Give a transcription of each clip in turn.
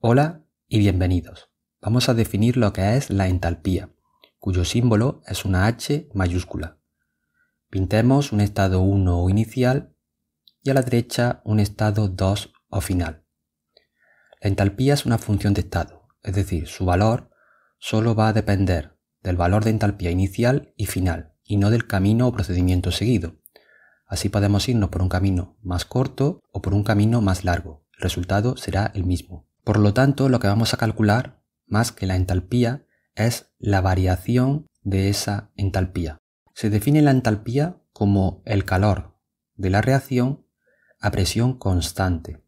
Hola y bienvenidos. Vamos a definir lo que es la entalpía, cuyo símbolo es una H mayúscula. Pintemos un estado 1 o inicial y a la derecha un estado 2 o final. La entalpía es una función de estado, es decir, su valor solo va a depender del valor de entalpía inicial y final, y no del camino o procedimiento seguido. Así podemos irnos por un camino más corto o por un camino más largo. El resultado será el mismo. Por lo tanto, lo que vamos a calcular, más que la entalpía, es la variación de esa entalpía. Se define la entalpía como el calor de la reacción a presión constante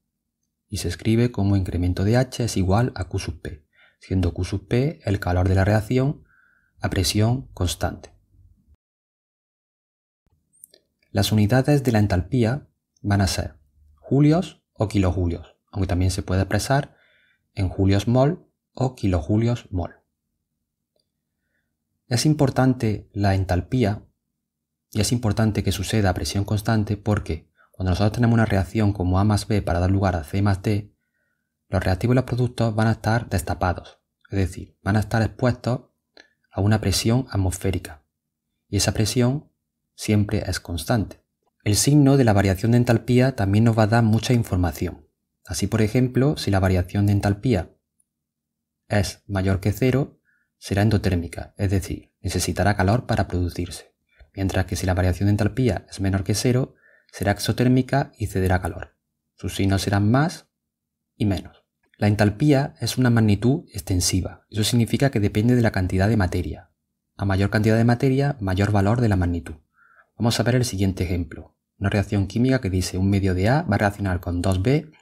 y se escribe como incremento de H es igual a Q sub P, siendo Q sub P el calor de la reacción a presión constante. Las unidades de la entalpía van a ser julios o kilojulios, aunque también se puede expresar en julios mol o kilojulios mol. Es importante la entalpía y es importante que suceda a presión constante porque cuando nosotros tenemos una reacción como A más B para dar lugar a C más D, los reactivos y los productos van a estar destapados, es decir, van a estar expuestos a una presión atmosférica y esa presión siempre es constante. El signo de la variación de entalpía también nos va a dar mucha información. Así, por ejemplo, si la variación de entalpía es mayor que cero, será endotérmica, es decir, necesitará calor para producirse, mientras que si la variación de entalpía es menor que cero, será exotérmica y cederá calor. Sus signos serán más y menos. La entalpía es una magnitud extensiva. Eso significa que depende de la cantidad de materia. A mayor cantidad de materia, mayor valor de la magnitud. Vamos a ver el siguiente ejemplo. Una reacción química que dice un medio de A va a reaccionar con 2B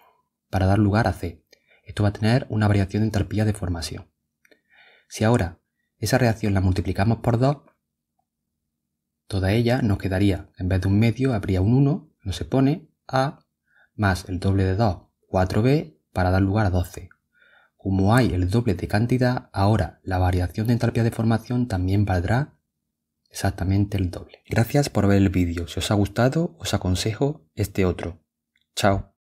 para dar lugar a C. Esto va a tener una variación de entalpía de formación. Si ahora esa reacción la multiplicamos por 2, toda ella nos quedaría, en vez de un medio, habría un 1, no se pone, A, más el doble de 2, 4B, para dar lugar a 12. Como hay el doble de cantidad, ahora la variación de entalpía de formación también valdrá exactamente el doble. Gracias por ver el vídeo. Si os ha gustado, os aconsejo este otro. Chao.